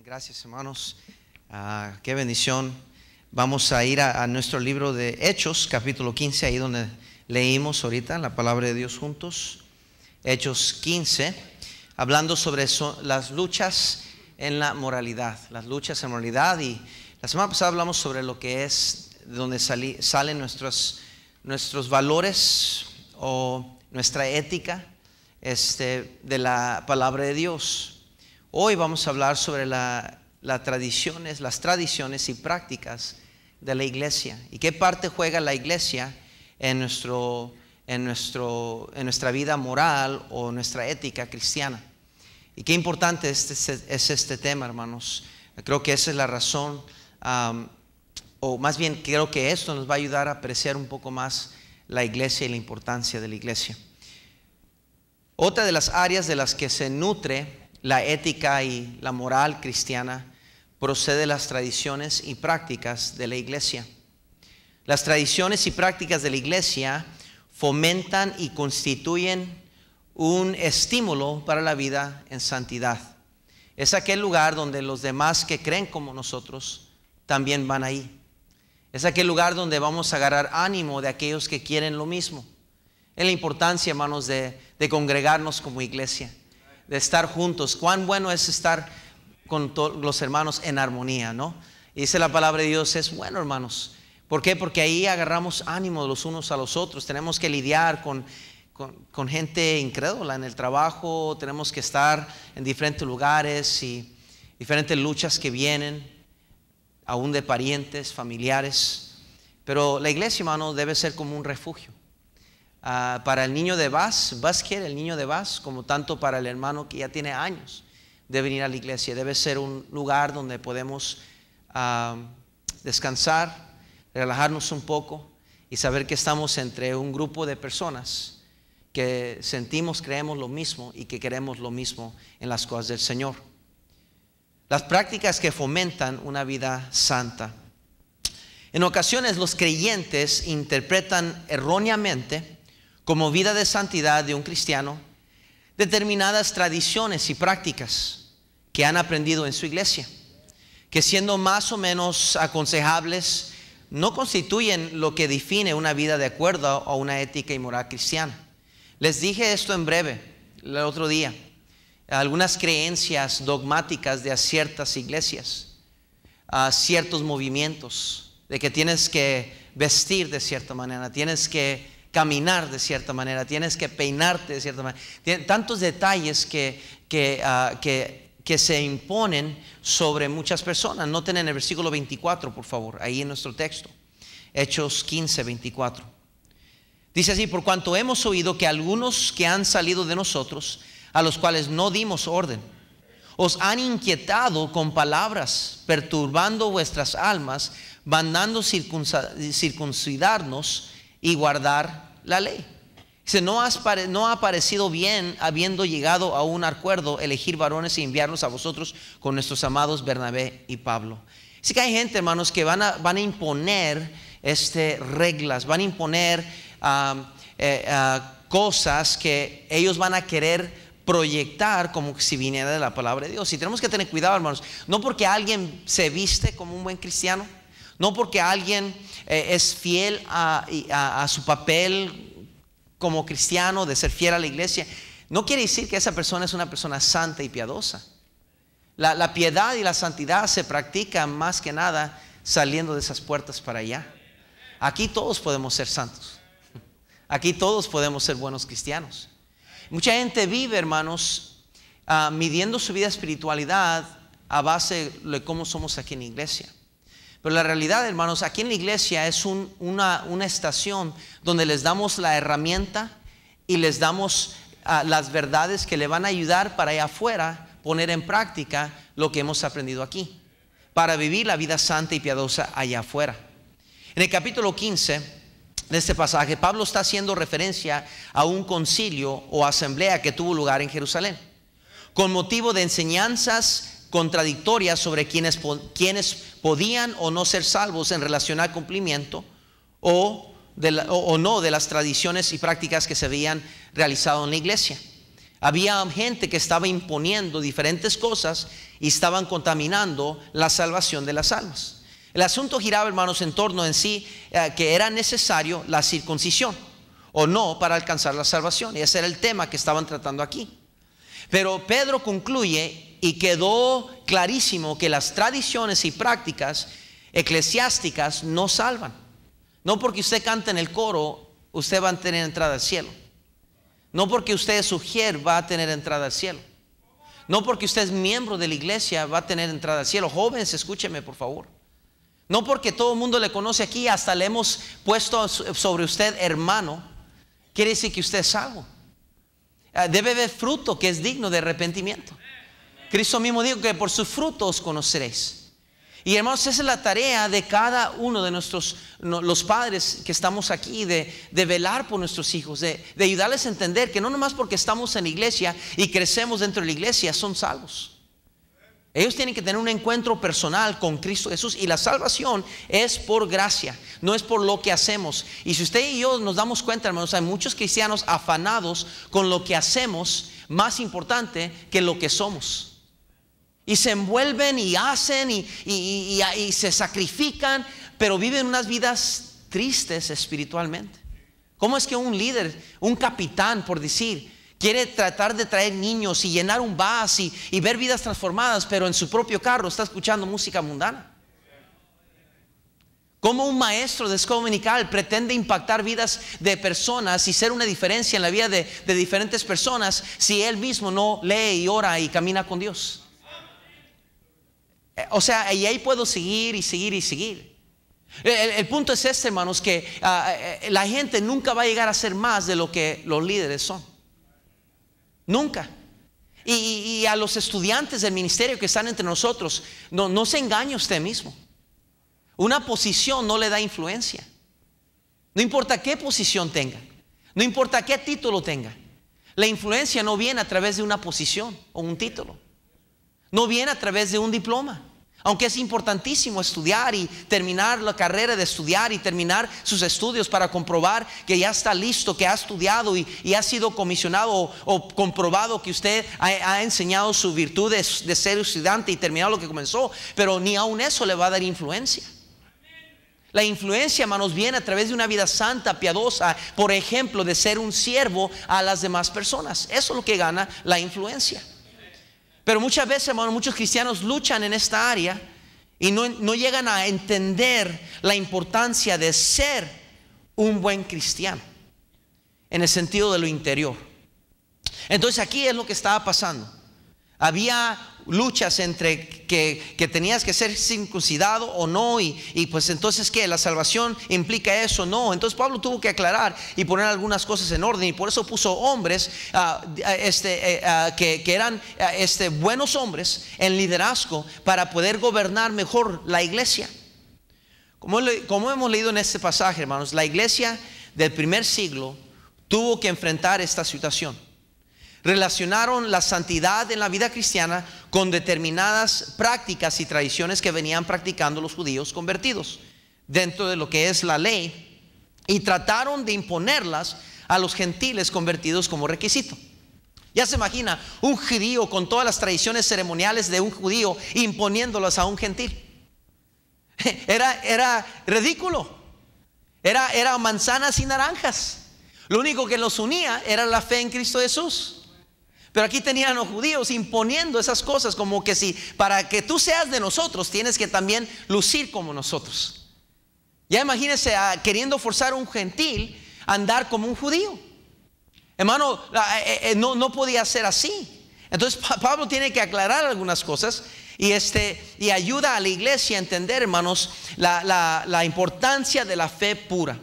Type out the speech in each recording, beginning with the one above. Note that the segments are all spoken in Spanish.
gracias hermanos. Ah, qué bendición. Vamos a ir a, nuestro libro de Hechos, capítulo 15, ahí donde leímos ahorita la palabra de Dios juntos. Hechos 15, hablando sobre las luchas en la moralidad, las luchas en moralidad. Y la semana pasada hablamos sobre lo que es donde salen nuestros, nuestros valores o nuestra ética este, de la palabra de Dios. Hoy vamos a hablar sobre las tradiciones, las tradiciones y prácticas de la iglesia y qué parte juega la iglesia en, nuestro, en, nuestro, en nuestra vida moral o nuestra ética cristiana. Y qué importante es este, este tema, hermanos. Creo que esa es la razón, o más bien creo que esto nos va a ayudar a apreciar un poco más la iglesia y la importancia de la iglesia. Otra de las áreas de las que se nutre la ética y la moral cristiana procede de las tradiciones y prácticas de la iglesia. Las tradiciones y prácticas de la iglesia fomentan y constituyen un estímulo para la vida en santidad. Es aquel lugar donde los demás que creen como nosotros también van ahí. Es aquel lugar donde vamos a agarrar ánimo de aquellos que quieren lo mismo. Es la importancia, hermanos, de, de congregarnos como iglesia de estar juntos. Cuán bueno es estar con los hermanos en armonía, ¿no? Y dice la palabra de Dios, es bueno, hermanos. ¿Por qué? Porque ahí agarramos ánimo los unos a los otros. Tenemos que lidiar con, con, con gente incrédula en el trabajo, tenemos que estar en diferentes lugares y diferentes luchas que vienen, aún de parientes, familiares. Pero la iglesia, hermano, debe ser como un refugio Ah, para el niño de Bas Vázquez, el niño de Bas como tanto para el hermano que ya tiene años de venir a la iglesia. Debe ser un lugar donde podemos ah, descansar, relajarnos un poco y saber que estamos entre un grupo de personas que sentimos, creemos lo mismo y que queremos lo mismo en las cosas del Señor. Las prácticas que fomentan una vida santa. En ocasiones los creyentes interpretan erróneamente como vida de santidad de un cristiano determinadas tradiciones y prácticas que han aprendido en su iglesia, que siendo más o menos aconsejables, no constituyen lo que define una vida de acuerdo a una ética y moral cristiana. Les dije esto en breve el otro día, algunas creencias dogmáticas de ciertas iglesias, a ciertos movimientos, de que tienes que vestir de cierta manera, tienes que caminar de cierta manera, tienes que peinarte de cierta manera. tantos detalles que, ah, que, que, se imponen sobre muchas personas. Noten en el versículo 24, por favor, ahí en nuestro texto. Hechos 15, 24. Dice así, por cuanto hemos oído que algunos que han salido de nosotros, a los cuales no dimos orden, os han inquietado con palabras, perturbando vuestras almas, mandando circuncidarnos y guardar la ley. Dice, no, no ha parecido bien, habiendo llegado a un acuerdo, elegir varones y enviarlos a vosotros con nuestros amados Bernabé y Pablo. Así que hay gente, hermanos, que van a, van a imponer este, reglas, van a imponer eh, ah, cosas que ellos van a querer proyectar como si viniera de la palabra de Dios. Y tenemos que tener cuidado, hermanos, no porque alguien se viste como un buen cristiano, no porque alguien eh, es fiel a, su papel como cristiano, de ser fiel a la iglesia, no quiere decir que esa persona es una persona santa y piadosa. La, piedad y la santidad se practican más que nada saliendo de esas puertas para allá. Aquí todos podemos ser santos. Aquí todos podemos ser buenos cristianos. Mucha gente vive, hermanos, ah, midiendo su vida espiritualidad a base de cómo somos aquí en la iglesia. Pero la realidad, hermanos, aquí en la iglesia es una, estación donde les damos la herramienta y les damos ah, las verdades que le van a ayudar para allá afuera poner en práctica lo que hemos aprendido aquí, para vivir la vida santa y piadosa allá afuera. En el capítulo 15 de este pasaje, Pablo está haciendo referencia a un concilio o asamblea que tuvo lugar en Jerusalén, con motivo de enseñanzas contradictorias sobre quienes, podían o no ser salvos en relación al cumplimiento o, o, no de las tradiciones y prácticas que se habían realizado en la iglesia. Había gente que estaba imponiendo diferentes cosas y estaban contaminando la salvación de las almas. El asunto giraba, hermanos, en torno en sí eh, que era necesario la circuncisión o no para alcanzar la salvación. Y ese era el tema que estaban tratando aquí. Pero Pedro concluye y quedó clarísimo que las tradiciones y prácticas eclesiásticas no salvan. No porque usted cante en el coro, usted va a tener entrada al cielo. No porque usted es va a tener entrada al cielo. No porque usted es miembro de la iglesia, va a tener entrada al cielo. Jóvenes, escúcheme, por favor. No porque todo el mundo le conoce aquí, hasta le hemos puesto sobre usted hermano, quiere decir que usted es salvo. Ah, debe ver fruto que es digno de arrepentimiento. Cristo mismo dijo que por sus frutos conoceréis. Y hermanos, esa es la tarea de cada uno de nuestros los padres que estamos aquí, de, velar por nuestros hijos, de, de, ayudarles a entender que no nomás porque estamos en la iglesia y crecemos dentro de la iglesia son salvos. Ellos tienen que tener un encuentro personal con Cristo Jesús y la salvación es por gracia, no es por lo que hacemos. Y si usted y yo nos damos cuenta, hermanos, hay muchos cristianos afanados con lo que hacemos más importante que lo que somos. Y se envuelven y hacen y, se sacrifican, pero viven unas vidas tristes espiritualmente. ¿Cómo es que un líder, un capitán, por decir, quiere tratar de traer niños y llenar un vas y, ver vidas transformadas, pero en su propio carro está escuchando música mundana. ¿Cómo un maestro de pretende impactar vidas de personas y ser una diferencia en la vida de, de diferentes personas si él mismo no lee y ora y camina con Dios? Eh, o sea, y ahí puedo seguir y seguir y seguir. El, punto es este, hermanos, que ah, eh, la gente nunca va a llegar a ser más de lo que los líderes son. Nunca. Y, a los estudiantes del ministerio que están entre nosotros, no, no se engañe usted mismo. Una posición no le da influencia. No importa qué posición tenga, no importa qué título tenga. La influencia no viene a través de una posición o un título. No viene a través de un diploma. Aunque es importantísimo estudiar y terminar la carrera de estudiar y terminar sus estudios para comprobar que ya está listo, que ha estudiado y, ha sido comisionado o, comprobado que usted ha, enseñado su virtud de, ser estudiante y terminado lo que comenzó, pero ni aun eso le va a dar influencia. La influencia, manos viene a través de una vida santa, piadosa, por ejemplo, de ser un siervo a las demás personas. Eso es lo que gana la influencia. Pero muchas veces, hermano, muchos cristianos luchan en esta área y no, no llegan a entender la importancia de ser un buen cristiano en el sentido de lo interior. Entonces aquí es lo que estaba pasando. Había luchas entre que, tenías que ser circuncidado o no, y, pues entonces que la salvación implica eso, no. Entonces Pablo tuvo que aclarar y poner algunas cosas en orden, y por eso puso hombres ah, este, eh, ah, que, eran ah, este, buenos hombres en liderazgo para poder gobernar mejor la iglesia. Como, como hemos leído en este pasaje, hermanos, la iglesia del primer siglo tuvo que enfrentar esta situación relacionaron la santidad en la vida cristiana con determinadas prácticas y tradiciones que venían practicando los judíos convertidos dentro de lo que es la ley y trataron de imponerlas a los gentiles convertidos como requisito. Ya se imagina un judío con todas las tradiciones ceremoniales de un judío imponiéndolas a un gentil. Era, era ridículo. Era, era manzanas y naranjas. Lo único que los unía era la fe en Cristo Jesús. Pero aquí tenían los judíos imponiendo esas cosas como que si para que tú seas de nosotros tienes que también lucir como nosotros. Ya imagínense ah, queriendo forzar a un gentil a andar como un judío. Hermano, eh, eh, eh, no, no podía ser así. Entonces Pablo tiene que aclarar algunas cosas y, este, y ayuda a la iglesia a entender, hermanos, la importancia de la fe pura.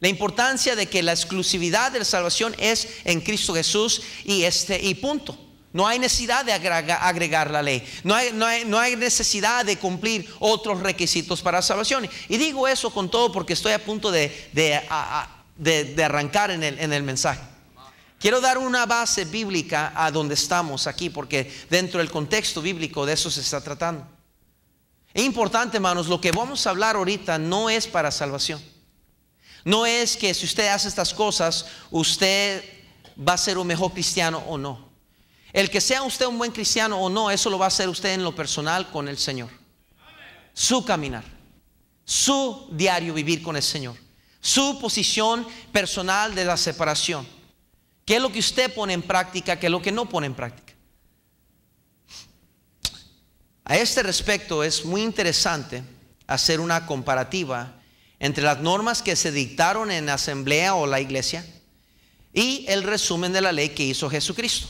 La importancia de que la exclusividad de la salvación es en Cristo Jesús y, este, y punto. No hay necesidad de agregar, la ley. No hay, no, hay, necesidad de cumplir otros requisitos para salvación. Y digo eso con todo porque estoy a punto de, arrancar en el, en el mensaje. Quiero dar una base bíblica a donde estamos aquí porque dentro del contexto bíblico de eso se está tratando. Es importante, hermanos, lo que vamos a hablar ahorita no es para salvación. No es que si usted hace estas cosas, usted va a ser un mejor cristiano o no. El que sea usted un buen cristiano o no, eso lo va a hacer usted en lo personal con el Señor. Su caminar, su diario vivir con el Señor, su posición personal de la separación. ¿Qué es lo que usted pone en práctica? ¿Qué es lo que no pone en práctica? A este respecto es muy interesante hacer una comparativa entre las normas que se dictaron en la asamblea o la iglesia y el resumen de la ley que hizo Jesucristo.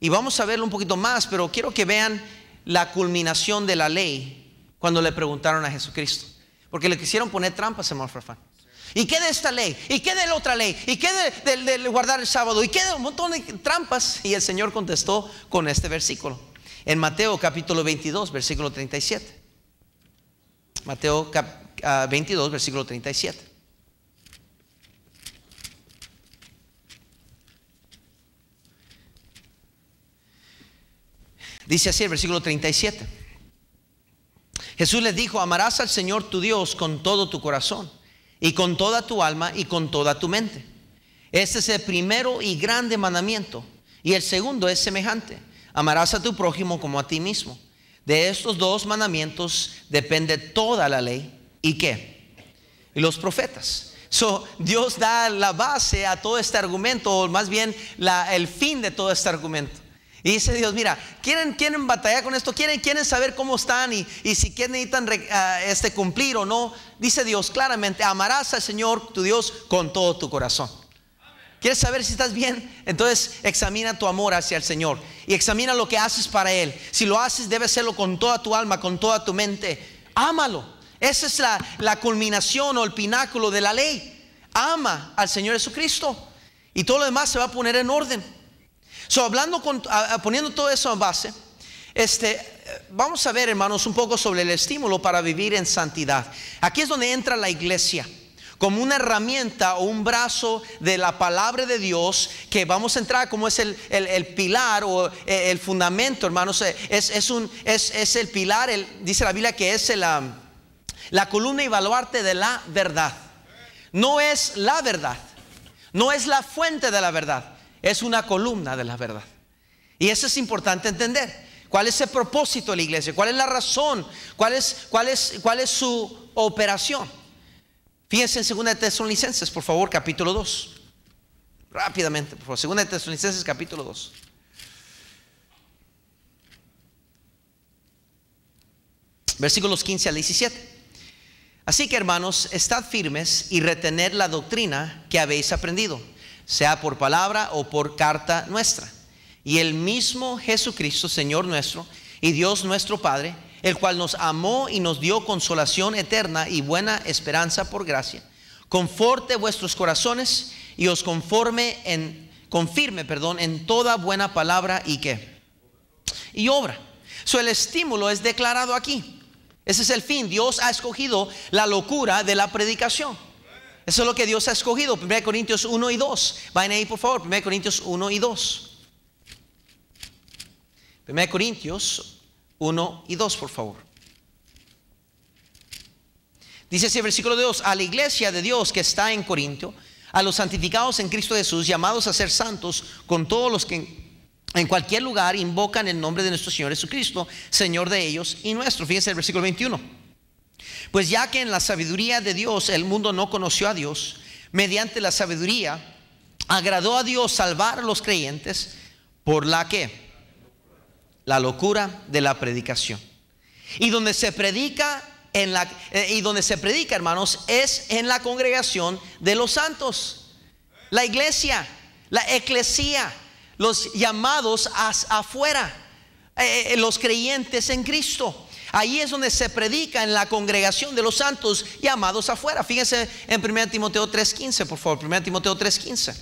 Y vamos a verlo un poquito más, pero quiero que vean la culminación de la ley cuando le preguntaron a Jesucristo. Porque le quisieron poner trampas, hermano ¿Y qué de esta ley? ¿Y qué de la otra ley? ¿Y qué de, guardar el sábado? ¿Y qué de un montón de trampas? Y el Señor contestó con este versículo. En Mateo capítulo 22, versículo 37. Mateo capítulo 22, versículo 37. Dice así el versículo 37. Jesús les dijo, amarás al Señor tu Dios con todo tu corazón y con toda tu alma y con toda tu mente. Este es el primero y grande mandamiento. Y el segundo es semejante. Amarás a tu prójimo como a ti mismo. De estos dos mandamientos depende toda la ley y qué? Y los profetas. So, Dios da la base a todo este argumento, o más bien el fin de todo este argumento. Y dice Dios, mira, ¿quieren, quieren batallar con esto? ¿Quieren, quieren saber cómo están y, si quieren necesitan ah, este, cumplir o no? Dice Dios claramente, amarás al Señor tu Dios con todo tu corazón. ¿Quieres saber si estás bien? Entonces examina tu amor hacia el Señor y examina lo que haces para Él. Si lo haces, debe hacerlo con toda tu alma, con toda tu mente. Ámalo. Esa es la, culminación o el pináculo de la ley. Ama al Señor Jesucristo y todo lo demás se va a poner en orden. So, hablando con, poniendo todo eso en base, este, vamos a ver, hermanos, un poco sobre el estímulo para vivir en santidad. Aquí es donde entra la iglesia como una herramienta o un brazo de la palabra de Dios que vamos a entrar como es el, pilar o eh, el fundamento, hermanos. Eh, es, un, es, el pilar, dice la Biblia que es el... La columna y baluarte de la verdad. No es la verdad. No es la fuente de la verdad. Es una columna de la verdad. Y eso es importante entender. ¿Cuál es el propósito de la iglesia? ¿Cuál es la razón? ¿Cuál es, cuál es, cuál es su operación? Fíjense en segunda de Tesalonicenses, por favor, capítulo 2. Rápidamente, por favor. 2 de Tesalonicenses, capítulo 2. Versículos 15 al 17. Así que hermanos, estad firmes y retened la doctrina que habéis aprendido, sea por palabra o por carta nuestra. Y el mismo Jesucristo, Señor nuestro, y Dios nuestro Padre, el cual nos amó y nos dio consolación eterna y buena esperanza por gracia, conforte vuestros corazones y os conforme en confirme, perdón, en toda buena palabra y qué y obra. su el estímulo es declarado aquí. Ese es el fin. Dios ha escogido la locura de la predicación. Eso es lo que Dios ha escogido. 1 Corintios 1 y 2. Vayan ahí, por favor. 1 Corintios 1 y 2. 1 Corintios 1 y 2, por favor. Dice ese versículo 2, a la iglesia de Dios que está en Corintio, a los santificados en Cristo Jesús, llamados a ser santos, con todos los que en cualquier lugar invocan el nombre de nuestro Señor Jesucristo, Señor de ellos y nuestro. Fíjense el versículo 21. Pues ya que en la sabiduría de Dios el mundo no conoció a Dios, mediante la sabiduría agradó a Dios salvar a los creyentes por la que la locura de la predicación. Y donde se predica en la eh, y donde se predica, hermanos, es en la congregación de los santos. La iglesia, la eclesía los llamados afuera, eh, eh, los creyentes en Cristo. Ahí es donde se predica en la congregación de los santos llamados afuera. Fíjense en 1 Timoteo 3.15, por favor. 1 Timoteo 3.15.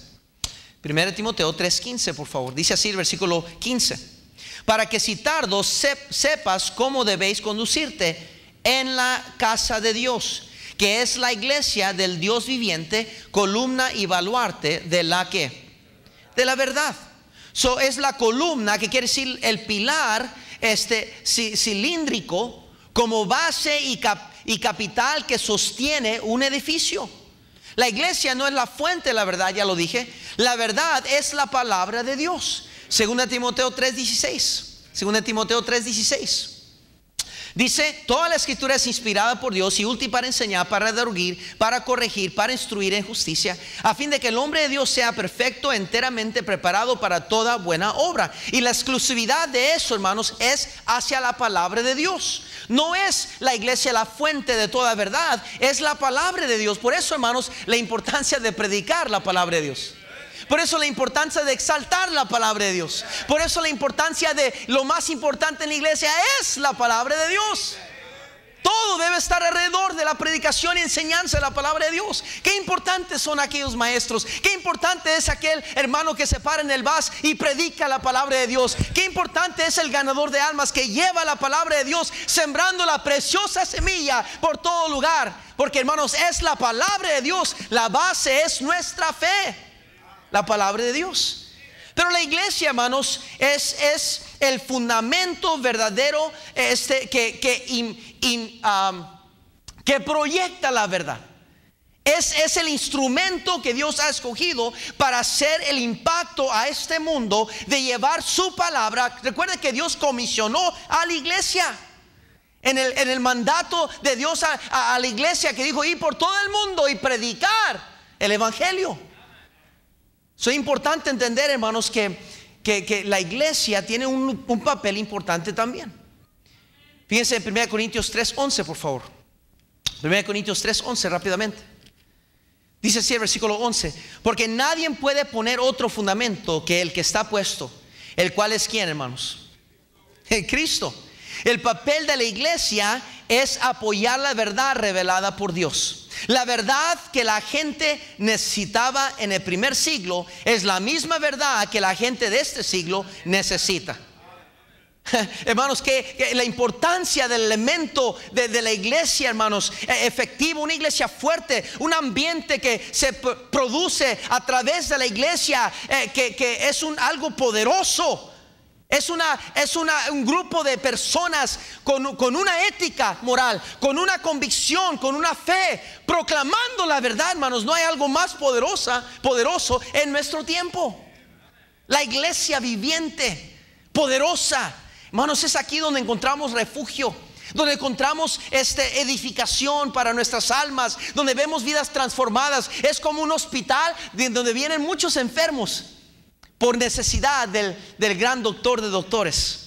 1 Timoteo 3.15, por favor. Dice así el versículo 15. Para que si tardo sepas cómo debéis conducirte en la casa de Dios, que es la iglesia del Dios viviente, columna y baluarte de la que? De la verdad. So, es la columna, que quiere decir el pilar este, cilíndrico, como base y, capital que sostiene un edificio. La iglesia no es la fuente, de la verdad, ya lo dije. La verdad es la palabra de Dios. según Timoteo 3:16. según Timoteo 3:16. Dice, toda la escritura es inspirada por Dios y útil para enseñar, para redarguir, para corregir, para instruir en justicia, a fin de que el hombre de Dios sea perfecto, enteramente preparado para toda buena obra. Y la exclusividad de eso, hermanos, es hacia la palabra de Dios. No es la iglesia la fuente de toda verdad, es la palabra de Dios. Por eso, hermanos, la importancia de predicar la palabra de Dios. Por eso la importancia de exaltar la palabra de Dios. Por eso la importancia de lo más importante en la iglesia es la palabra de Dios. Todo debe estar alrededor de la predicación y enseñanza de la palabra de Dios. Qué importantes son aquellos maestros. Qué importante es aquel hermano que se para en el vas y predica la palabra de Dios. Qué importante es el ganador de almas que lleva la palabra de Dios sembrando la preciosa semilla por todo lugar. Porque hermanos, es la palabra de Dios. La base es nuestra fe la palabra de Dios. Pero la iglesia, hermanos, es, es el fundamento verdadero este, que, que, que proyecta la verdad. Es, es, el instrumento que Dios ha escogido para hacer el impacto a este mundo de llevar su palabra. Recuerde que Dios comisionó a la iglesia. En el, en el mandato de Dios a, a la iglesia que dijo ir por todo el mundo y predicar el Evangelio es importante entender, hermanos, que, la iglesia tiene un, papel importante también. Fíjense en 1 Corintios 3:11, por favor. 1 Corintios 3:11, rápidamente. Dice así el versículo 11, porque nadie puede poner otro fundamento que el que está puesto, el cual es quién, hermanos? El Cristo. El papel de la iglesia es apoyar la verdad revelada por Dios. La verdad que la gente necesitaba en el primer siglo es la misma verdad que la gente de este siglo necesita. Hermanos, que, la importancia del elemento de, la iglesia, hermanos, e, efectivo, una iglesia fuerte, un ambiente que se produce a través de la iglesia, eh, que, que, es un, algo poderoso. Es, una, es una, un grupo de personas con, una ética moral, con una convicción, con una fe, proclamando la verdad, hermanos. No hay algo más poderosa, poderoso en nuestro tiempo. La iglesia viviente, poderosa. Hermanos, es aquí donde encontramos refugio, donde encontramos este, edificación para nuestras almas, donde vemos vidas transformadas. Es como un hospital donde vienen muchos enfermos por necesidad del, gran doctor de doctores.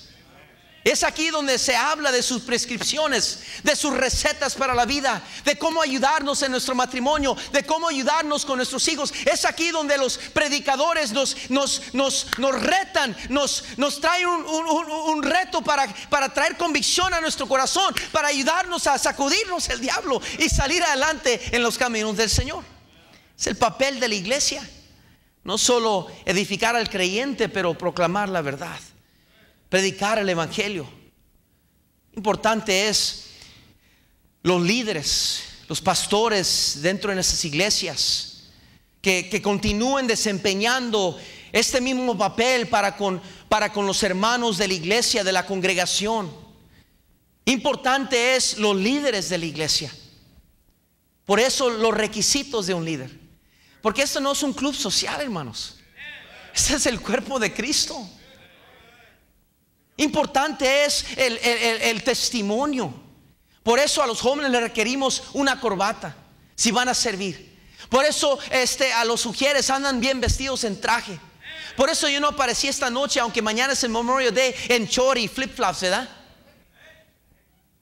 Es aquí donde se habla de sus prescripciones, de sus recetas para la vida, de cómo ayudarnos en nuestro matrimonio, de cómo ayudarnos con nuestros hijos. Es aquí donde los predicadores nos, nos, nos, nos retan, nos, nos traen un, reto para, para traer convicción a nuestro corazón, para ayudarnos a sacudirnos el diablo y salir adelante en los caminos del Señor. Es el papel de la iglesia. No solo edificar al creyente, pero proclamar la verdad, predicar el Evangelio. Importante es los líderes, los pastores dentro de nuestras iglesias, que, continúen desempeñando este mismo papel para con los hermanos de la iglesia, de la congregación. Importante es los líderes de la iglesia. Por eso los requisitos de un líder. Porque esto no es un club social, hermanos. Este es el cuerpo de Cristo. Importante es el, testimonio. Por eso a los jóvenes le requerimos una corbata si van a servir. Por eso este, a los sugieres andan bien vestidos en traje. Por eso yo no aparecí esta noche, aunque mañana es el Memorial Day, en chori y flip flops, ¿verdad?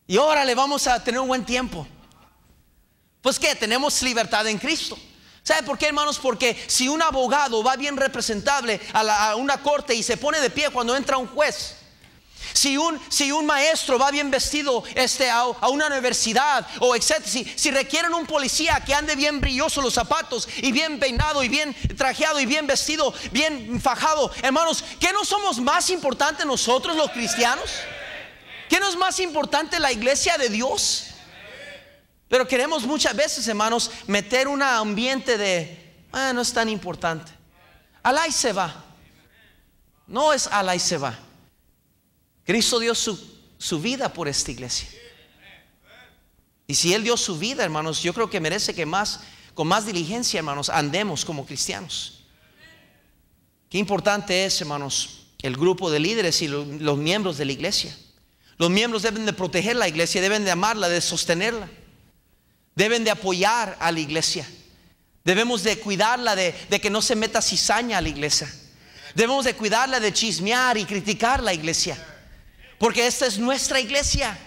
Y ahora le vamos a tener un buen tiempo. Pues que tenemos libertad en Cristo. ¿Sabe por qué, hermanos? Porque si un abogado va bien representable a, una corte y se pone de pie cuando entra un juez, si un, si un, maestro va bien vestido este, a, una universidad o etcétera Si, requieren un policía que ande bien brilloso los zapatos y bien peinado y bien trajeado y bien vestido, bien fajado. Hermanos, ¿qué no somos más importantes nosotros los cristianos? ¿Qué no es más importante la iglesia de Dios? Pero queremos muchas veces, hermanos, meter un ambiente de, ah, no es tan importante. Alá y se va. No es Alá y se va. Cristo dio su, vida por esta iglesia. Y si Él dio su vida, hermanos, yo creo que merece que más, con más diligencia, hermanos, andemos como cristianos. Qué importante es, hermanos, el grupo de líderes y los, los miembros de la iglesia. Los miembros deben de proteger la iglesia, deben de amarla, de sostenerla deben de apoyar a la iglesia. Debemos de cuidarla de, que no se meta cizaña a la iglesia. Debemos de cuidarla de chismear y criticar la iglesia. Porque esta es nuestra iglesia.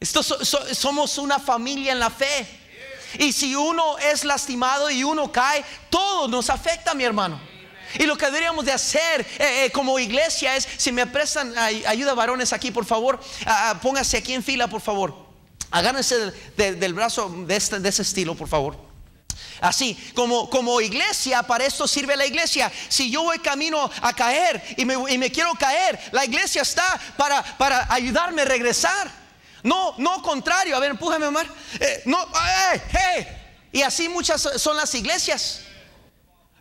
Esto somos una familia en la fe. Y si uno es lastimado y uno cae, todo nos afecta, mi hermano. Y lo que deberíamos de hacer eh, eh, como iglesia es, si me prestan ayuda varones aquí, por favor, ah, ah, póngase aquí en fila, por favor. Agárrense del, brazo este, de, ese estilo, por favor. Así, como, como iglesia, para esto sirve la iglesia. Si yo voy camino a caer y me, quiero caer, la iglesia está para, ayudarme a regresar. No, no contrario. A ver, empújame, Omar. Eh, no, hey, eh, eh, hey. Y así muchas son las iglesias.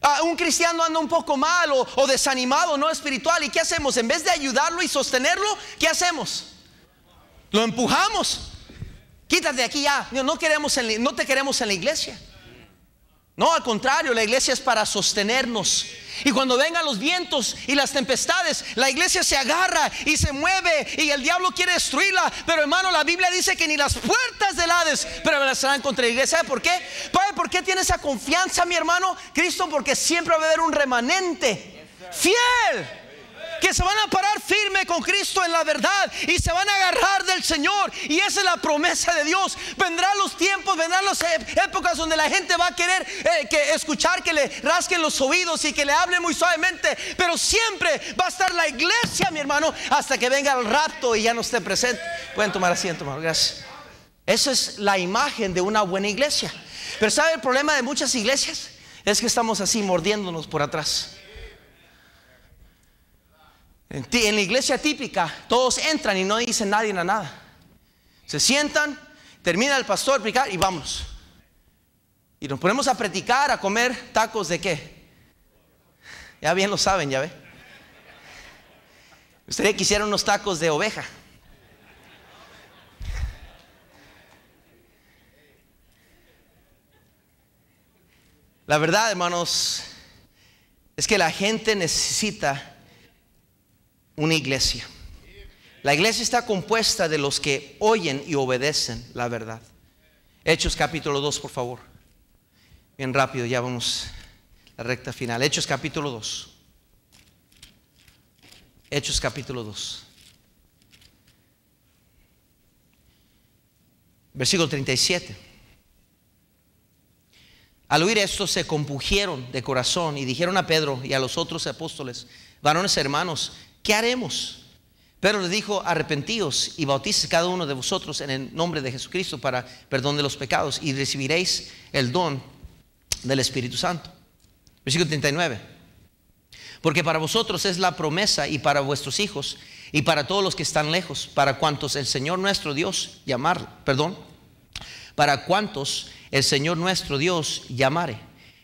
Ah, un cristiano anda un poco mal o, o desanimado, no espiritual. ¿Y qué hacemos? En vez de ayudarlo y sostenerlo, ¿qué hacemos? Lo empujamos. Quítate de aquí ya. No, no te queremos en la iglesia. No, al contrario, la iglesia es para sostenernos. Y cuando vengan los vientos y las tempestades, la iglesia se agarra y se mueve y el diablo quiere destruirla. Pero hermano, la Biblia dice que ni las puertas del Hades prevalecerán contra la iglesia. ¿Sabe por qué? Padre, ¿por qué tiene esa confianza, mi hermano? Cristo, porque siempre va a haber un remanente fiel que se van a parar firme con Cristo en la verdad y se van a agarrar del Señor. Y esa es la promesa de Dios. Vendrán los tiempos, vendrán las épocas donde la gente va a querer eh, que escuchar que le rasquen los oídos y que le hable muy suavemente. Pero siempre va a estar la iglesia, mi hermano, hasta que venga el rapto y ya no esté presente. Pueden tomar asiento, hermano. Gracias. Esa es la imagen de una buena iglesia. Pero ¿sabe el problema de muchas iglesias? Es que estamos así mordiéndonos por atrás. En, la iglesia típica, todos entran y no dicen nadie nada. Se sientan, termina el pastor predicar y vamos. Y nos ponemos a predicar, a comer tacos de qué. Ya bien lo saben, ya ve. Ustedes quisieron unos tacos de oveja. La verdad, hermanos, es que la gente necesita una iglesia. La iglesia está compuesta de los que oyen y obedecen la verdad. Hechos capítulo 2, por favor. Bien rápido, ya vamos a la recta final. Hechos capítulo 2. Hechos capítulo 2. Versículo 37. Al oír esto se compugieron de corazón y dijeron a Pedro y a los otros apóstoles, varones hermanos, ¿qué haremos? Pero le dijo, arrepentíos y bautice cada uno de vosotros en el nombre de Jesucristo para perdón de los pecados y recibiréis el don del Espíritu Santo. Versículo 39. Porque para vosotros es la promesa y para vuestros hijos y para todos los que están lejos, para cuantos el Señor nuestro Dios llamar, perdón, para cuantos el Señor nuestro Dios llamare.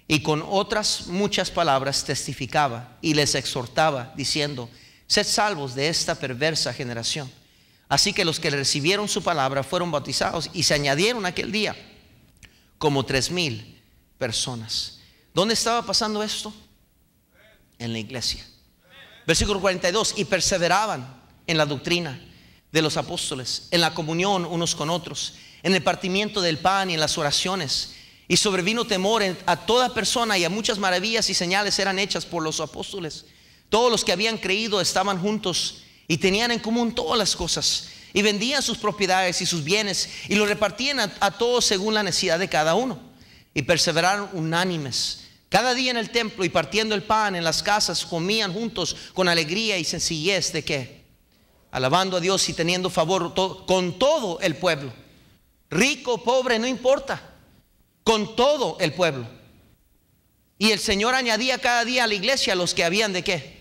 Y con otras muchas palabras testificaba y les exhortaba diciendo, Sed salvos de esta perversa generación. Así que los que recibieron su palabra fueron bautizados y se añadieron aquel día como tres mil personas. ¿Dónde estaba pasando esto? En la iglesia. Versículo 42, y perseveraban en la doctrina de los apóstoles, en la comunión unos con otros, en el partimiento del pan y en las oraciones. Y sobrevino temor a toda persona y a muchas maravillas y señales eran hechas por los apóstoles. Todos los que habían creído estaban juntos y tenían en común todas las cosas y vendían sus propiedades y sus bienes y los repartían a, todos según la necesidad de cada uno. Y perseveraron unánimes cada día en el templo y partiendo el pan en las casas comían juntos con alegría y sencillez de que alabando a Dios y teniendo favor con todo el pueblo. Rico, pobre, no importa. Con todo el pueblo. Y el Señor añadía cada día a la iglesia los que habían de qué?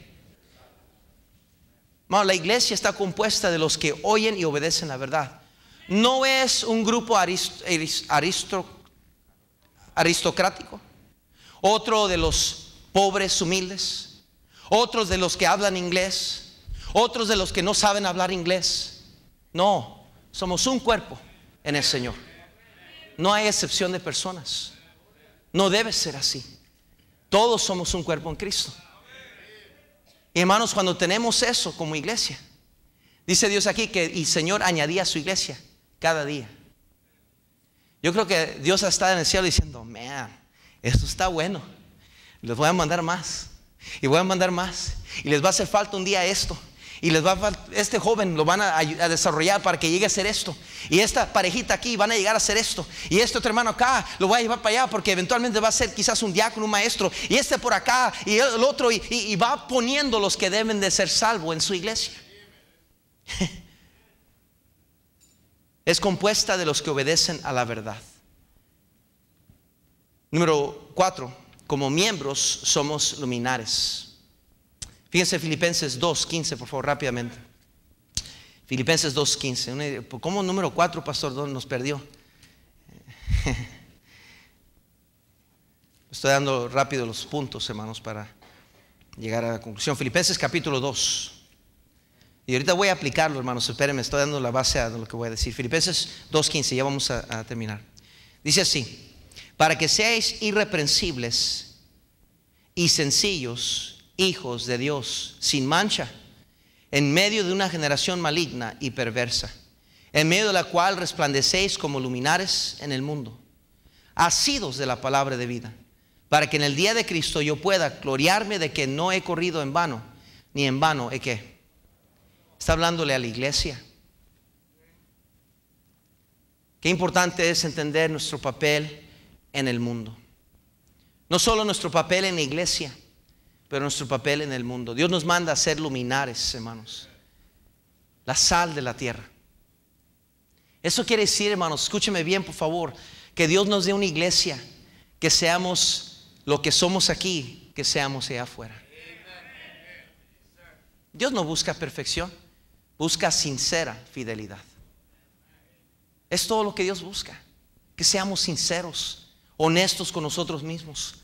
la iglesia está compuesta de los que oyen y obedecen la verdad. No es un grupo aristocrático, otro de los pobres humildes, otros de los que hablan inglés, otros de los que no saben hablar inglés. No, somos un cuerpo en el Señor. No hay excepción de personas. No debe ser así. Todos somos un cuerpo en Cristo. Y hermanos, cuando tenemos eso como iglesia, dice Dios aquí que el Señor añadía a su iglesia cada día. Yo creo que Dios está en el cielo diciendo, man, esto está bueno. Les voy a mandar más. Y voy a mandar más. Y les va a hacer falta un día esto y les va este joven lo van a, desarrollar para que llegue a ser esto. Y esta parejita aquí van a llegar a ser esto. Y este otro hermano acá lo va a llevar para allá porque eventualmente va a ser quizás un diácono, un maestro. Y este por acá y el otro y, y va poniendo los que deben de ser salvo en su iglesia. Es compuesta de los que obedecen a la verdad. Número cuatro, como miembros somos luminares. Fíjense Filipenses 2.15, por favor, rápidamente. Filipenses 2.15. Pues, ¿Cómo número 4, pastor, nos perdió? Estoy dando rápido los puntos, hermanos, para llegar a la conclusión. Filipenses capítulo 2. Y ahorita voy a aplicarlo, hermanos. Espérenme, estoy dando la base a lo que voy a decir. Filipenses 2.15, ya vamos a, a terminar. Dice así, para que seáis irreprensibles y sencillos hijos de Dios sin mancha, en medio de una generación maligna y perversa, en medio de la cual resplandecéis como luminares en el mundo, asidos de la palabra de vida, para que en el día de Cristo yo pueda gloriarme de que no he corrido en vano, ni en vano he qué? Está hablándole a la iglesia. Qué importante es entender nuestro papel en el mundo. No solo nuestro papel en la iglesia, pero nuestro papel en el mundo. Dios nos manda a ser luminares, hermanos. La sal de la tierra. Eso quiere decir, hermanos, escúcheme bien, por favor, que Dios nos dé una iglesia, que seamos lo que somos aquí, que seamos allá afuera. Dios no busca perfección, busca sincera fidelidad. Es todo lo que Dios busca, que seamos sinceros, honestos con nosotros mismos,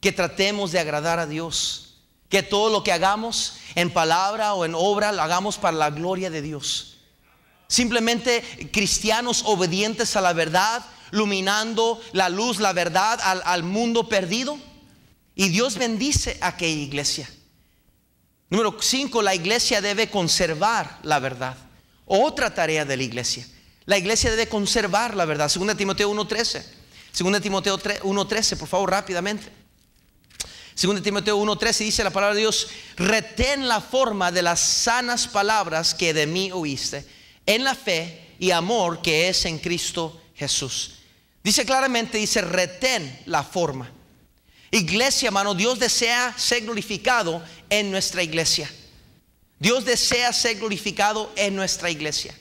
que tratemos de agradar a Dios, que todo lo que hagamos en palabra o en obra lo hagamos para la gloria de Dios. Simplemente cristianos obedientes a la verdad, luminando la luz, la verdad al, mundo perdido. Y Dios bendice a aquella iglesia. Número cinco la iglesia debe conservar la verdad. Otra tarea de la iglesia. La iglesia debe conservar la verdad. Segunda Timoteo 1.13. Segunda Timoteo 1.13, por favor, rápidamente. 2 Timoteo 1:13 dice la palabra de Dios, retén la forma de las sanas palabras que de mí oíste, en la fe y amor que es en Cristo Jesús. Dice claramente, dice, retén la forma. Iglesia, hermano, Dios desea ser glorificado en nuestra iglesia. Dios desea ser glorificado en nuestra iglesia.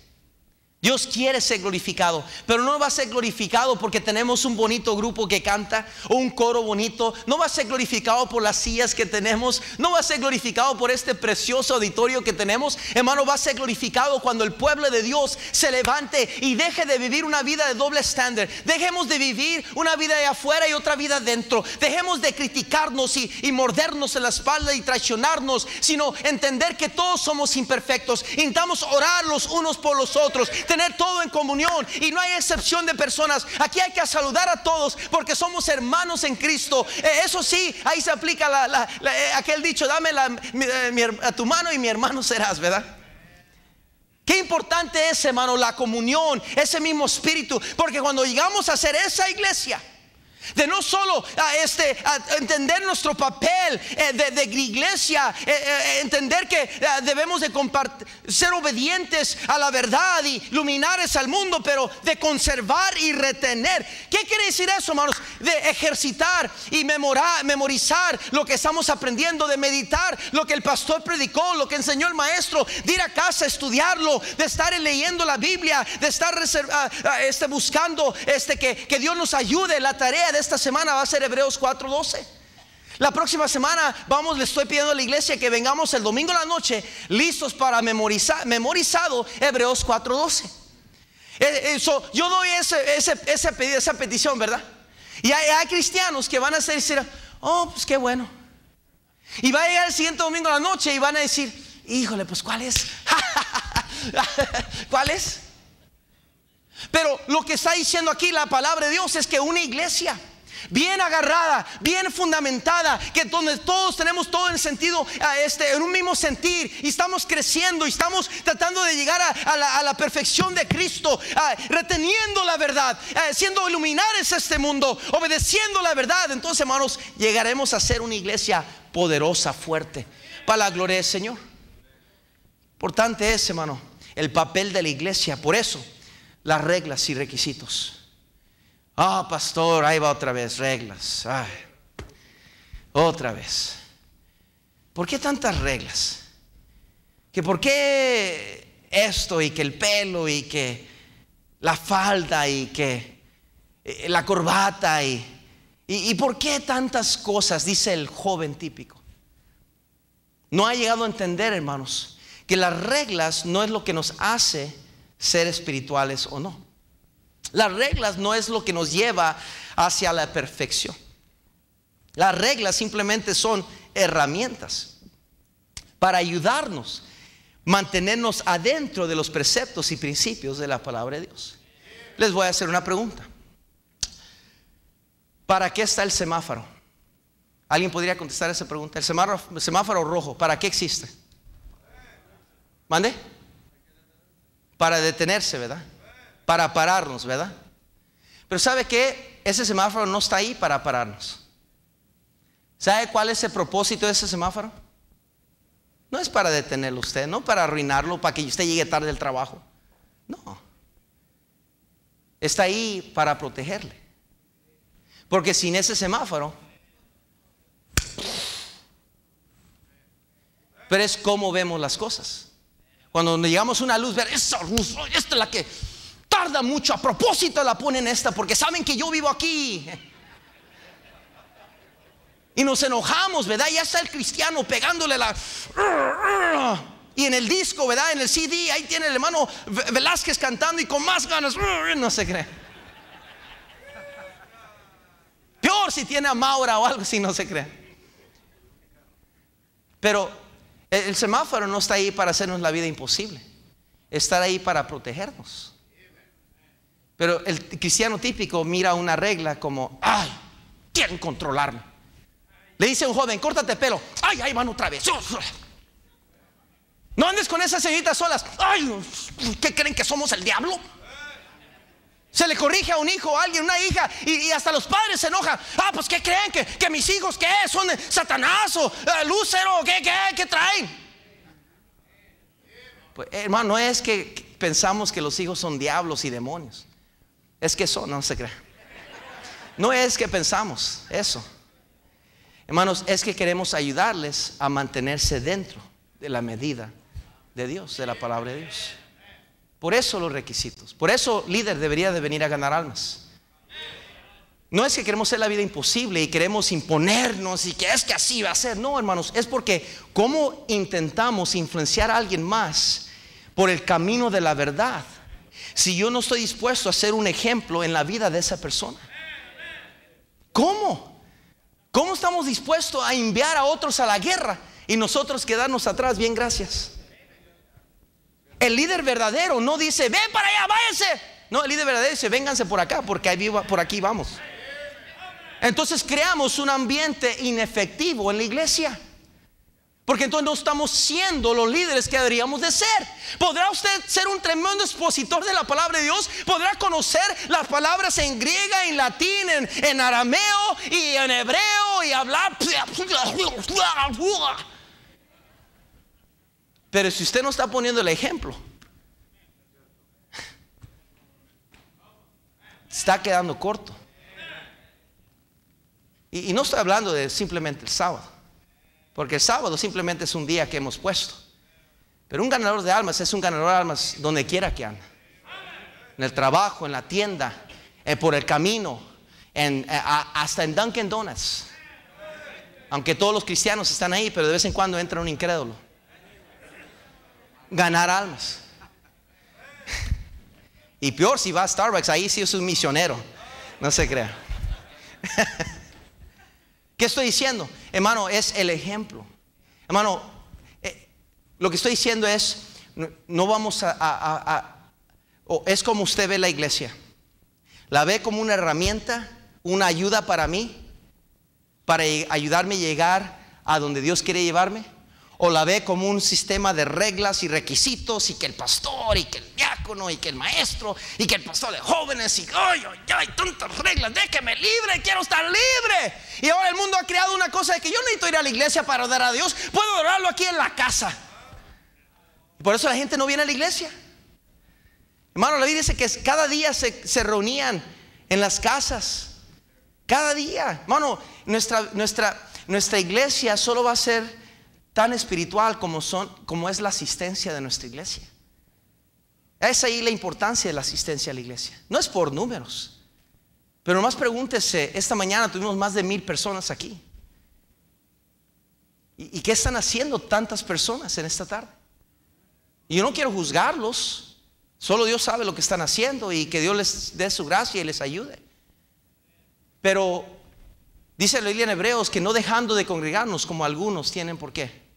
Dios quiere ser glorificado, pero no va a ser glorificado porque tenemos un bonito grupo que canta o un coro bonito. No va a ser glorificado por las sillas que tenemos. No va a ser glorificado por este precioso auditorio que tenemos. Hermano, va a ser glorificado cuando el pueblo de Dios se levante y deje de vivir una vida de doble estándar. Dejemos de vivir una vida de afuera y otra vida dentro. Dejemos de criticarnos y, y mordernos en la espalda y traicionarnos, sino entender que todos somos imperfectos. Intentamos orar los unos por los otros tener todo en comunión y no hay excepción de personas. Aquí hay que saludar a todos porque somos hermanos en Cristo. Eh, eso sí, ahí se aplica eh, aquel dicho, dame eh, a tu mano y mi hermano serás, ¿verdad? Qué importante es, hermano, la comunión, ese mismo espíritu, porque cuando llegamos a ser esa iglesia, de no solo a este, entender nuestro papel eh, de, iglesia, eh, eh, entender que debemos de ser obedientes a la verdad y luminares al mundo, pero de conservar y retener. ¿Qué quiere decir eso, hermanos? De ejercitar y memorizar lo que estamos aprendiendo, de meditar lo que el pastor predicó, lo que enseñó el maestro, de ir a casa a estudiarlo, de estar leyendo la Biblia, de estar este, buscando este, que, que Dios nos ayude la tarea de esta semana va a ser Hebreos 4:12. La próxima semana vamos, le estoy pidiendo a la iglesia que vengamos el domingo a la noche listos para memorizar, memorizado Hebreos 4:12. Eso, eh, eh, yo doy ese, pedido, esa petición, ¿verdad? Y hay, cristianos que van a decir, oh, pues qué bueno. Y va a llegar el siguiente domingo a la noche y van a decir, híjole, pues ¿cuál es? ¿Cuál es? Pero lo que está diciendo aquí la palabra de Dios es que una iglesia bien agarrada, bien fundamentada, que donde todos tenemos todo en sentido, a este, en un mismo sentir, y estamos creciendo, y estamos tratando de llegar a, la, perfección de Cristo, reteniendo la verdad, siendo iluminares este mundo, obedeciendo la verdad. Entonces, hermanos, llegaremos a ser una iglesia poderosa, fuerte, para la gloria del Señor. Importante es, hermano, el papel de la iglesia. Por eso, las reglas y requisitos. Ah, pastor, ahí va otra vez, reglas. otra vez. ¿Por qué tantas reglas? Que por qué esto y que el pelo y que la falda y que eh, la corbata y, y por qué tantas cosas, dice el joven típico. No ha llegado a entender, hermanos, que las reglas no es lo que nos hace ser espirituales o no. Las reglas no es lo que nos lleva hacia la perfección. Las reglas simplemente son herramientas para ayudarnos a mantenernos adentro de los preceptos y principios de la palabra de Dios. Les voy a hacer una pregunta. ¿Para qué está el semáforo? ¿Alguien podría contestar esa pregunta? El semáforo, rojo, ¿para qué existe? ¿Mande? para detenerse, ¿verdad? Para pararnos, ¿verdad? Pero ¿sabe qué? Ese semáforo no está ahí para pararnos. ¿Sabe cuál es el propósito de ese semáforo? No es para detenerlo usted, no para arruinarlo, para que usted llegue tarde al trabajo. No. Está ahí para protegerle. Porque sin ese semáforo, pero es como vemos las cosas. Cuando llegamos a una luz, ver, esa luz, esta es la que tarda mucho, a propósito la ponen esta, porque saben que yo vivo aquí. Y nos enojamos, ¿verdad? Ya está el cristiano pegándole la... Y en el disco, ¿verdad? En el CD, ahí tiene el hermano Velázquez cantando y con más ganas, no se cree. Peor si tiene a Maura o algo si no se cree. Pero el, semáforo no está ahí para hacernos la vida imposible. Está ahí para protegernos. Pero el cristiano típico mira una regla como, ay, quieren controlarme. Le dice a un joven, córtate pelo. Ay, ahí van otra vez. No andes con esas señoritas solas. Ay, ¿qué creen que somos el diablo? Se le corrige a un hijo, a alguien, una hija, y, hasta los padres se enojan. Ah, pues ¿qué creen? ¿Que, mis hijos qué? ¿Son Satanás o Lúcero eh, Lucero? ¿Qué, traen? Pues, hermano, no es que pensamos que los hijos son diablos y demonios. Es que eso no se cree. No es que pensamos eso. Hermanos, es que queremos ayudarles a mantenerse dentro de la medida de Dios, de la palabra de Dios. Por eso los requisitos. Por eso líder debería de venir a ganar almas. No es que queremos hacer la vida imposible y queremos imponernos y que es que así va a ser. No, hermanos, es porque cómo intentamos influenciar a alguien más por el camino de la verdad si yo no estoy dispuesto a ser un ejemplo en la vida de esa persona. ¿Cómo? ¿Cómo estamos dispuestos a enviar a otros a la guerra y nosotros quedarnos atrás? Bien, gracias. El líder verdadero no dice, ven para allá, váyanse. No, el líder verdadero dice, vénganse por acá, porque ahí por aquí vamos. Entonces creamos un ambiente inefectivo en la iglesia. Porque entonces no estamos siendo los líderes que deberíamos de ser. Podrá usted ser un tremendo expositor de la palabra de Dios. Podrá conocer las palabras en griega, en latín, en, en arameo y en hebreo y hablar. Pero si usted no está poniendo el ejemplo, está quedando corto. Y, no estoy hablando de simplemente el sábado, porque el sábado simplemente es un día que hemos puesto. Pero un ganador de almas es un ganador de almas donde quiera que anda. En el trabajo, en la tienda, eh, por el camino, en, eh, hasta en Dunkin' Donuts. Aunque todos los cristianos están ahí, pero de vez en cuando entra un incrédulo ganar almas. Y peor si va a Starbucks, ahí sí es un misionero. No se crea. ¿Qué estoy diciendo? Hermano, es el ejemplo. Hermano, eh, lo que estoy diciendo es, no, vamos a... es como usted ve la iglesia. La ve como una herramienta, una ayuda para mí, para ayudarme a llegar a donde Dios quiere llevarme o la ve como un sistema de reglas y requisitos y que el pastor y que el diácono y que el maestro y que el pastor de jóvenes y ay, ay, tantas reglas, déjeme libre, quiero estar libre. Y ahora el mundo ha creado una cosa de que yo necesito ir a la iglesia para adorar a Dios, puedo orarlo aquí en la casa. Y por eso la gente no viene a la iglesia. Hermano, la Biblia dice que cada día se, reunían en las casas. Cada día. Hermano, nuestra, nuestra, nuestra iglesia solo va a ser tan espiritual como, son, como es la asistencia de nuestra iglesia. Es ahí la importancia de la asistencia a la iglesia. No es por números. Pero más pregúntese, esta mañana tuvimos más de mil personas aquí. ¿Y, qué están haciendo tantas personas en esta tarde? Y yo no quiero juzgarlos. Solo Dios sabe lo que están haciendo y que Dios les dé su gracia y les ayude. Pero dice la Biblia en Hebreos que no dejando de congregarnos como algunos tienen por qué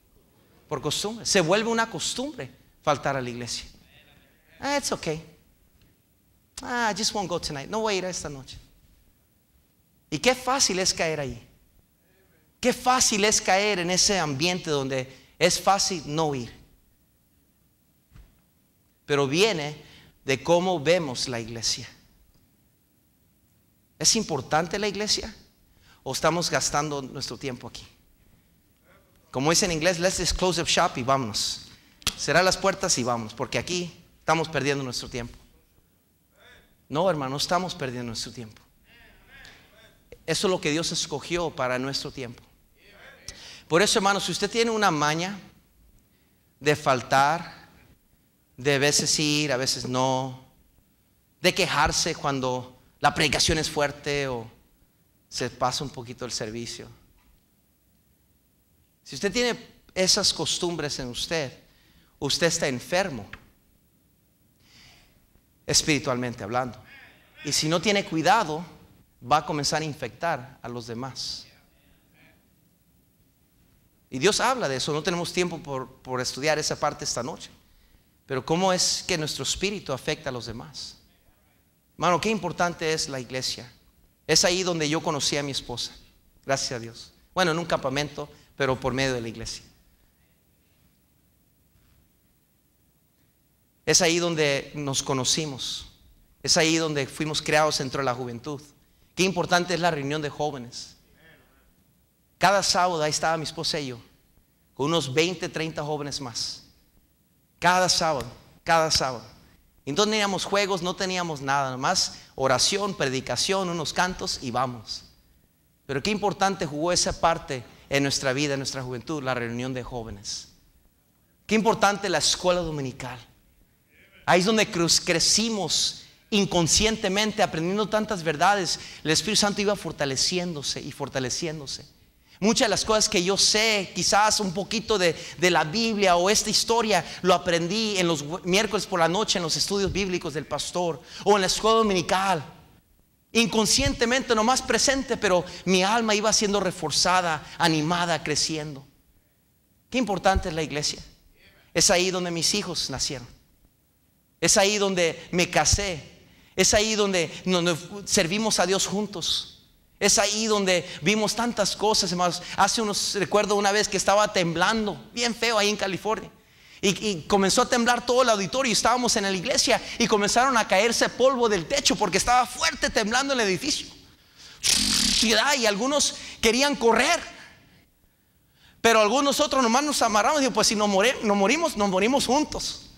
por costumbre. Se vuelve una costumbre faltar a la iglesia. Ah, it's okay. Ah, I just won't go tonight. No voy a ir a esta noche. Y qué fácil es caer ahí. Qué fácil es caer en ese ambiente donde es fácil no ir. Pero viene de cómo vemos la iglesia. ¿Es importante la iglesia? ¿O estamos gastando nuestro tiempo aquí? Como dice en inglés, let's close the shop y vámonos. cerrar las puertas y vamos, porque aquí estamos perdiendo nuestro tiempo. No, hermano, estamos perdiendo nuestro tiempo. Eso es lo que Dios escogió para nuestro tiempo. Por eso, hermano, si usted tiene una maña de faltar, de veces ir, a veces no, de quejarse cuando la predicación es fuerte o se pasa un poquito el servicio si usted tiene esas costumbres en usted, usted está enfermo, espiritualmente hablando. Y si no tiene cuidado, va a comenzar a infectar a los demás. Y Dios habla de eso, no tenemos tiempo por, estudiar esa parte esta noche. Pero ¿cómo es que nuestro espíritu afecta a los demás? Hermano, qué importante es la iglesia. Es ahí donde yo conocí a mi esposa, gracias a Dios. Bueno, en un campamento, pero por medio de la iglesia. Es ahí donde nos conocimos. Es ahí donde fuimos creados dentro de la juventud. Qué importante es la reunión de jóvenes. Cada sábado ahí estaba mi esposa y yo, con unos 20, 30 jóvenes más. Cada sábado, cada sábado. entonces teníamos juegos, no teníamos nada, más oración, predicación, unos cantos y vamos. Pero qué importante jugó esa parte en nuestra vida, en nuestra juventud, la reunión de jóvenes. Qué importante la escuela dominical. Ahí es donde crecimos inconscientemente, aprendiendo tantas verdades. El Espíritu Santo iba fortaleciéndose y fortaleciéndose. Muchas de las cosas que yo sé, quizás un poquito de, de, la Biblia o esta historia, lo aprendí en los miércoles por la noche en los estudios bíblicos del pastor o en la escuela dominical inconscientemente, más presente, pero mi alma iba siendo reforzada, animada, creciendo. Qué importante es la iglesia. Es ahí donde mis hijos nacieron. Es ahí donde me casé. Es ahí donde, nos servimos a Dios juntos. Es ahí donde vimos tantas cosas, Hace unos, recuerdo una vez que estaba temblando, bien feo ahí en California. Y, comenzó a temblar todo el auditorio y estábamos en la iglesia y comenzaron a caerse polvo del techo porque estaba fuerte temblando el edificio. Y algunos querían correr. Pero algunos otros nomás nos amarramos y dijo, pues si nos, morimos, nos morimos juntos.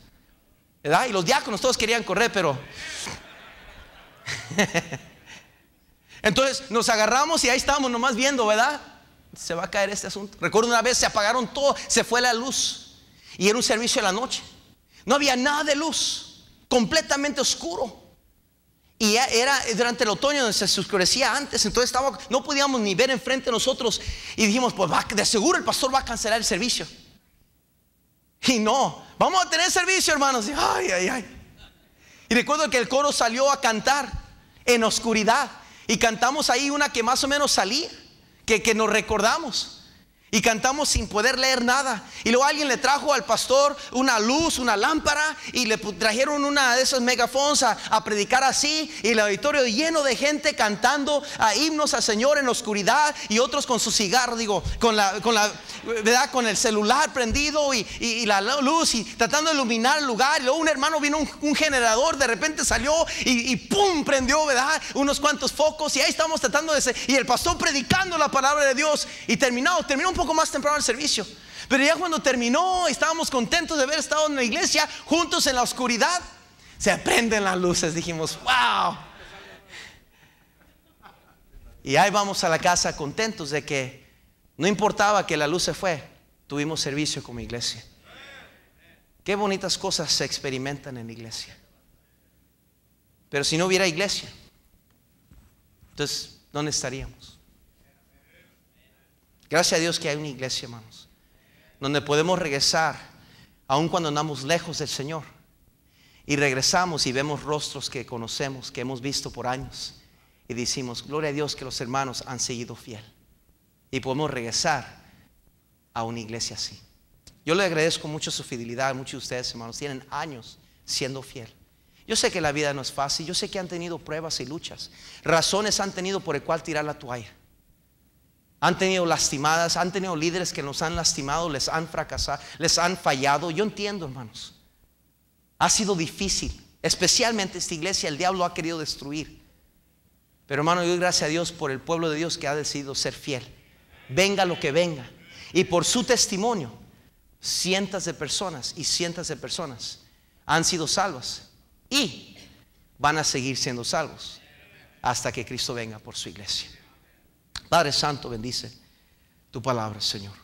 ¿Verdad? Y los diáconos todos querían correr, pero... Entonces nos agarramos y ahí estábamos nomás viendo, ¿verdad? Se va a caer este asunto. Recuerdo una vez se apagaron todo, se fue la luz. Y era un servicio de la noche. No había nada de luz, completamente oscuro. Y era durante el otoño donde se oscurecía antes, entonces estaba, no podíamos ni ver enfrente de nosotros. Y dijimos, pues va, de seguro el pastor va a cancelar el servicio. Y no, vamos a tener servicio, hermanos. Y, ay, ay, ay. y recuerdo que el coro salió a cantar en oscuridad. Y cantamos ahí una que más o menos salía, que nos recordamos. Y cantamos sin poder leer nada. Y luego alguien le trajo al pastor una luz, una lámpara, y le trajeron una de esas megafones a, predicar así. Y el auditorio lleno de gente cantando a himnos al Señor en la oscuridad, y otros con su cigarro, digo, con la, con la ¿verdad? Con el celular prendido y, la luz, y tratando de iluminar el lugar. Y luego un hermano vino un, generador, de repente salió y, ¡pum! prendió, ¿verdad? Unos cuantos focos, y ahí estamos tratando de. Ser, y el pastor predicando la palabra de Dios, y terminado, terminó un más temprano el servicio. Pero ya cuando terminó, estábamos contentos de haber estado en la iglesia, juntos en la oscuridad, se prenden las luces. Dijimos, wow. Y ahí vamos a la casa contentos de que no importaba que la luz se fue, tuvimos servicio como iglesia. Qué bonitas cosas se experimentan en la iglesia. Pero si no hubiera iglesia, entonces, ¿dónde estaríamos? Gracias a Dios que hay una iglesia, hermanos, donde podemos regresar, aun cuando andamos lejos del Señor. Y regresamos y vemos rostros que conocemos, que hemos visto por años. Y decimos, gloria a Dios que los hermanos han seguido fiel. Y podemos regresar a una iglesia así. Yo le agradezco mucho su fidelidad. Muchos de ustedes, hermanos, tienen años siendo fiel. Yo sé que la vida no es fácil. Yo sé que han tenido pruebas y luchas. Razones han tenido por el cual tirar la toalla han tenido lastimadas, han tenido líderes que nos han lastimado, les han fracasado, les han fallado. Yo entiendo, hermanos. Ha sido difícil, especialmente esta iglesia, el diablo ha querido destruir. Pero hermano, yo doy gracias a Dios por el pueblo de Dios que ha decidido ser fiel. Venga lo que venga. Y por su testimonio, cientos de personas y cientos de personas han sido salvas y van a seguir siendo salvos hasta que Cristo venga por su iglesia. Padre Santo, bendice tu palabra, Señor.